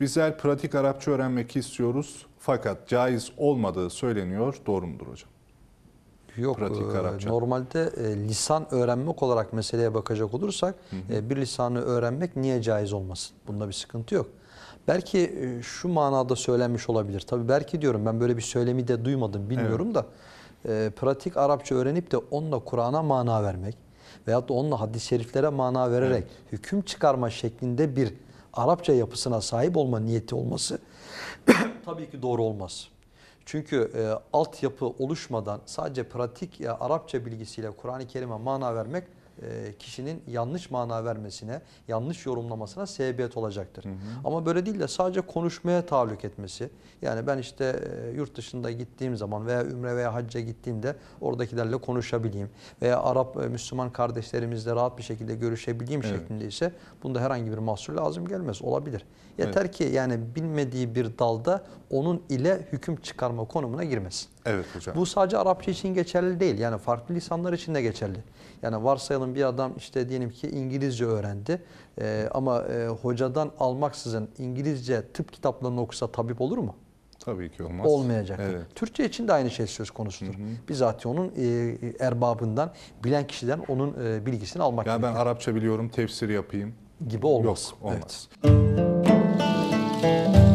Bizler pratik Arapça öğrenmek istiyoruz fakat caiz olmadığı söyleniyor. Doğru mudur hocam? Yok, pratik e, Arapça. normalde e, lisan öğrenmek olarak meseleye bakacak olursak hı hı. E, bir lisanı öğrenmek niye caiz olmasın? Bunda bir sıkıntı yok. Belki şu manada söylenmiş olabilir. Tabii belki diyorum ben böyle bir söylemi de duymadım bilmiyorum evet. da. pratik Arapça öğrenip de onunla Kur'an'a mana vermek veyahut da onunla hadis-i şeriflere mana vererek evet. hüküm çıkarma şeklinde bir Arapça yapısına sahip olma niyeti olması tabii ki doğru olmaz. Çünkü e, altyapı oluşmadan sadece pratik ya Arapça bilgisiyle Kur'an-ı Kerim'e mana vermek e, kişinin yanlış mana vermesine, yanlış yorumlamasına sebebiyet olacaktır. Hı hı. Ama böyle değil de sadece konuşmaya tahallük etmesi. Yani ben işte e, yurt dışında gittiğim zaman veya Ümre veya Hacca gittiğimde oradakilerle konuşabileyim. Veya Arap e, Müslüman kardeşlerimizle rahat bir şekilde görüşebileyim evet. şeklinde ise bunda herhangi bir mahsur lazım gelmez. Olabilir. Yeter evet. ki yani bilmediği bir dalda onun ile hüküm çıkarma konumuna girmesin. Evet hocam. Bu sadece Arapça için geçerli değil. Yani farklı lisanlar için de geçerli. Yani varsayalım Hocadan bir adam işte diyelim ki İngilizce öğrendi e, ama e, hocadan almaksızın İngilizce tıp kitaplarını okusa tabip olur mu? Tabii ki olmaz. Olmayacak. Evet. Türkçe için de aynı şey söz konusudur. Hı hı. Bizatihi onun e, erbabından, bilen kişiden onun e, bilgisini almak gerekir. Yani ben Arapça biliyorum, tefsir yapayım. Gibi olmaz. Yok, olmaz. Evet.